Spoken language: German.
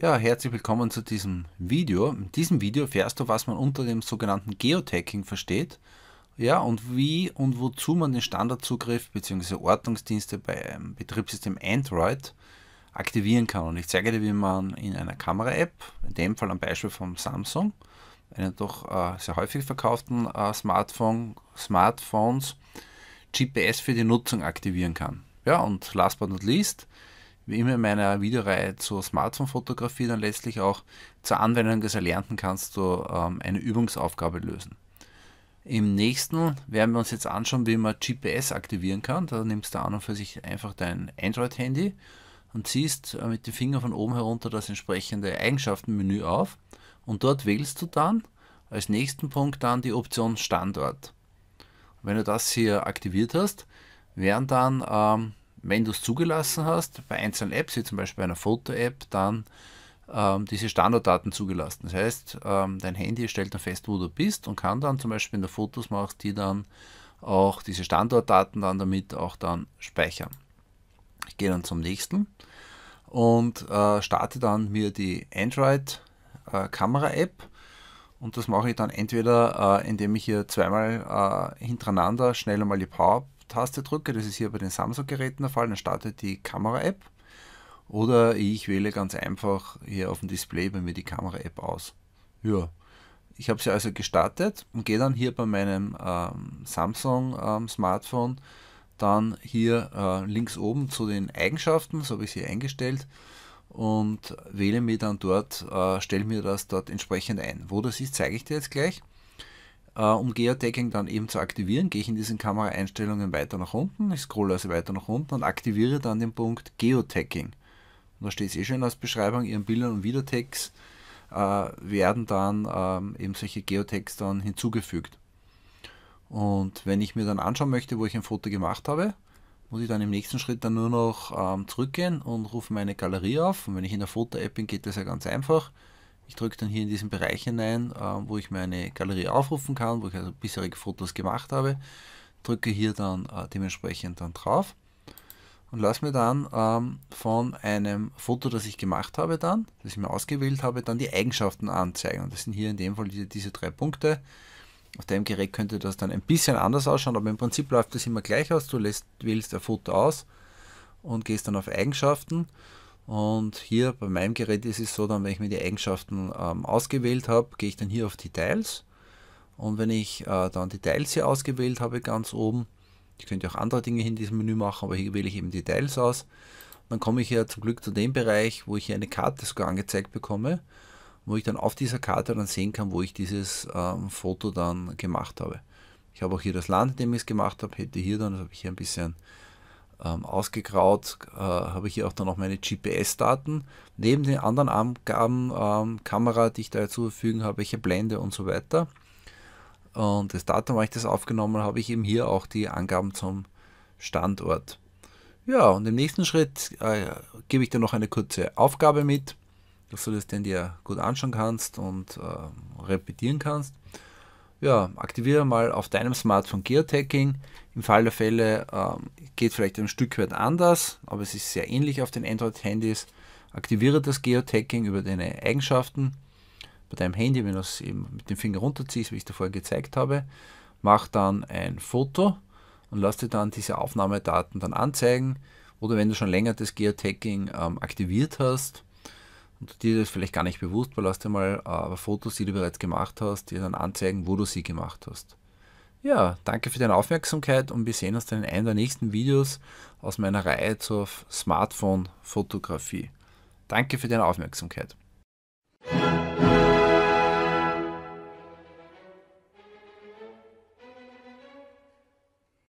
Ja, herzlich willkommen zu diesem Video. In diesem Video erfährst du, was man unter dem sogenannten Geotagging versteht ja, und wie und wozu man den Standardzugriff bzw. Ortungsdienste beim Betriebssystem Android aktivieren kann. Und ich zeige dir, wie man in einer Kamera-App, in dem Fall am Beispiel von Samsung, einem doch äh, sehr häufig verkauften äh, Smartphone, Smartphones, GPS für die Nutzung aktivieren kann. Ja, und last but not least, wie immer in meiner Videoreihe zur Smartphone-Fotografie dann letztlich auch zur Anwendung des Erlernten kannst du ähm, eine Übungsaufgabe lösen. Im nächsten werden wir uns jetzt anschauen, wie man GPS aktivieren kann. Da nimmst du an und für sich einfach dein Android-Handy und ziehst äh, mit dem Finger von oben herunter das entsprechende Eigenschaftenmenü auf und dort wählst du dann als nächsten Punkt dann die Option Standort. wenn du das hier aktiviert hast, werden dann ähm, wenn du es zugelassen hast, bei einzelnen Apps, wie zum Beispiel einer Foto-App, dann ähm, diese Standarddaten zugelassen. Das heißt, ähm, dein Handy stellt dann fest, wo du bist und kann dann zum Beispiel, wenn du Fotos machst, die dann auch diese Standortdaten dann damit auch dann speichern. Ich gehe dann zum nächsten und äh, starte dann mir die Android-Kamera-App. Äh, und das mache ich dann entweder, äh, indem ich hier zweimal äh, hintereinander schnell einmal die Power taste drücke, das ist hier bei den Samsung-Geräten der Fall, dann startet die Kamera-App. Oder ich wähle ganz einfach hier auf dem Display bei mir die Kamera-App aus. Ja, ich habe sie also gestartet und gehe dann hier bei meinem ähm, Samsung-Smartphone ähm, dann hier äh, links oben zu den Eigenschaften, so habe ich sie eingestellt und wähle mir dann dort, äh, stelle mir das dort entsprechend ein. Wo das ist, zeige ich dir jetzt gleich. Äh, um Geotagging dann eben zu aktivieren, gehe ich in diesen Kameraeinstellungen weiter nach unten, ich scrolle also weiter nach unten und aktiviere dann den Punkt Geotagging. Und da steht es eh schon als Beschreibung, ihren Bildern und Videotags äh, werden dann ähm, eben solche Geotags dann hinzugefügt. Und wenn ich mir dann anschauen möchte, wo ich ein Foto gemacht habe, muss ich dann im nächsten Schritt dann nur noch ähm, zurückgehen und rufe meine Galerie auf. Und wenn ich in der Foto-App bin, geht das ja ganz einfach. Ich drücke dann hier in diesen Bereich hinein, äh, wo ich meine Galerie aufrufen kann, wo ich also bisherige Fotos gemacht habe. Drücke hier dann äh, dementsprechend dann drauf und lasse mir dann ähm, von einem Foto, das ich gemacht habe, dann, das ich mir ausgewählt habe, dann die Eigenschaften anzeigen. Und das sind hier in dem Fall diese, diese drei Punkte. Auf dem Gerät könnte das dann ein bisschen anders ausschauen, aber im Prinzip läuft das immer gleich aus. Du lässt, wählst ein Foto aus und gehst dann auf Eigenschaften und hier bei meinem Gerät ist es so, dann wenn ich mir die Eigenschaften ähm, ausgewählt habe, gehe ich dann hier auf Details. Und wenn ich äh, dann Details hier ausgewählt habe, ganz oben, ich könnte auch andere Dinge in diesem Menü machen, aber hier wähle ich eben Details aus. dann komme ich ja zum Glück zu dem Bereich, wo ich hier eine Karte sogar angezeigt bekomme, wo ich dann auf dieser Karte dann sehen kann, wo ich dieses ähm, Foto dann gemacht habe. Ich habe auch hier das Land, in dem ich es gemacht habe, hätte hier dann, das habe ich hier ein bisschen ähm, ausgegraut, äh, habe ich hier auch dann noch meine GPS-Daten. Neben den anderen Angaben, ähm, Kamera, die ich da zur Verfügung habe, welche Blende und so weiter. Und das Datum, wann ich das aufgenommen habe, ich eben hier auch die Angaben zum Standort. Ja, und im nächsten Schritt äh, gebe ich dir noch eine kurze Aufgabe mit, dass du das denn dir gut anschauen kannst und äh, repetieren kannst ja, aktiviere mal auf deinem Smartphone Geotagging. Im Fall der Fälle ähm, geht vielleicht ein Stück weit anders, aber es ist sehr ähnlich auf den Android-Handys. Aktiviere das Geotagging über deine Eigenschaften bei deinem Handy, wenn du es eben mit dem Finger runterziehst, wie ich es vorher gezeigt habe. Mach dann ein Foto und lass dir dann diese Aufnahmedaten dann anzeigen. Oder wenn du schon länger das Geotagging ähm, aktiviert hast, und dir das vielleicht gar nicht bewusst, weil hast du mal äh, Fotos, die du bereits gemacht hast, dir dann anzeigen, wo du sie gemacht hast. Ja, danke für deine Aufmerksamkeit und wir sehen uns dann in einem der nächsten Videos aus meiner Reihe zur Smartphone-Fotografie. Danke für deine Aufmerksamkeit.